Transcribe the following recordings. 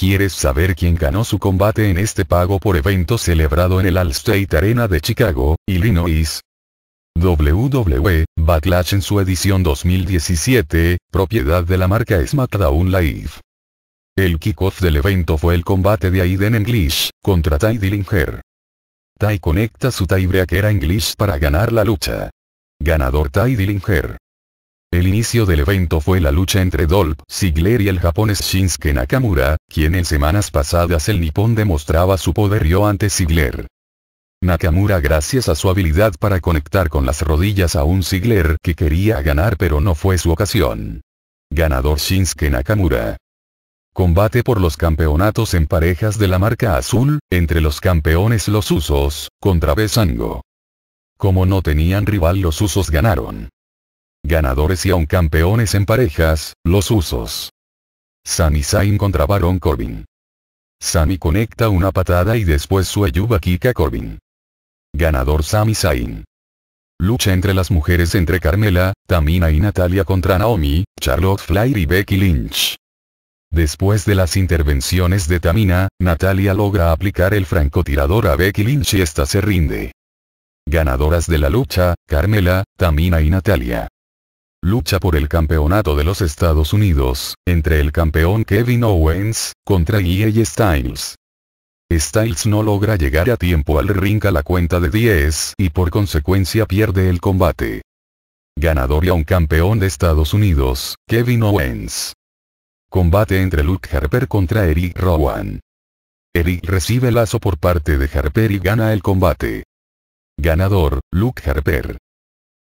¿Quieres saber quién ganó su combate en este pago por evento celebrado en el Allstate Arena de Chicago, Illinois? WWE, Backlash en su edición 2017, propiedad de la marca SmackDown Live. El kickoff del evento fue el combate de Aiden English, contra Ty Dillinger. Ty conecta su que a English para ganar la lucha. Ganador Ty Dillinger. El inicio del evento fue la lucha entre Dolph Ziggler y el japonés Shinsuke Nakamura, quien en semanas pasadas el nipón demostraba su poder yo ante Ziggler. Nakamura gracias a su habilidad para conectar con las rodillas a un Ziggler que quería ganar pero no fue su ocasión. Ganador Shinsuke Nakamura. Combate por los campeonatos en parejas de la marca azul, entre los campeones los usos, contra Besango. Como no tenían rival los usos ganaron ganadores y aún campeones en parejas, los usos. Sami Zayn contra Baron Corbin. Sami conecta una patada y después su ayuda Kika Corbin. Ganador Sami Zayn. Lucha entre las mujeres entre Carmela, Tamina y Natalia contra Naomi, Charlotte Flair y Becky Lynch. Después de las intervenciones de Tamina, Natalia logra aplicar el francotirador a Becky Lynch y esta se rinde. Ganadoras de la lucha, Carmela, Tamina y Natalia. Lucha por el campeonato de los Estados Unidos, entre el campeón Kevin Owens, contra EA Styles. Styles no logra llegar a tiempo al ring a la cuenta de 10 y por consecuencia pierde el combate. Ganador y a un campeón de Estados Unidos, Kevin Owens. Combate entre Luke Harper contra Eric Rowan. Eric recibe lazo por parte de Harper y gana el combate. Ganador, Luke Harper.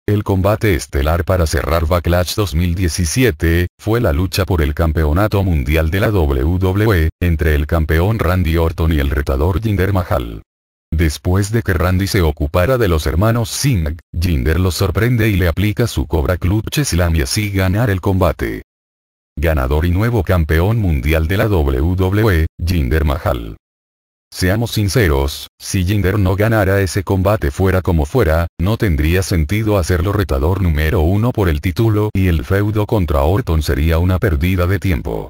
El combate estelar para cerrar Backlash 2017, fue la lucha por el campeonato mundial de la WWE, entre el campeón Randy Orton y el retador Jinder Mahal. Después de que Randy se ocupara de los hermanos Singh, Jinder lo sorprende y le aplica su Cobra Clutch Slam y así ganar el combate. Ganador y nuevo campeón mundial de la WWE, Jinder Mahal. Seamos sinceros, si Jinder no ganara ese combate fuera como fuera, no tendría sentido hacerlo retador número uno por el título y el feudo contra Orton sería una pérdida de tiempo.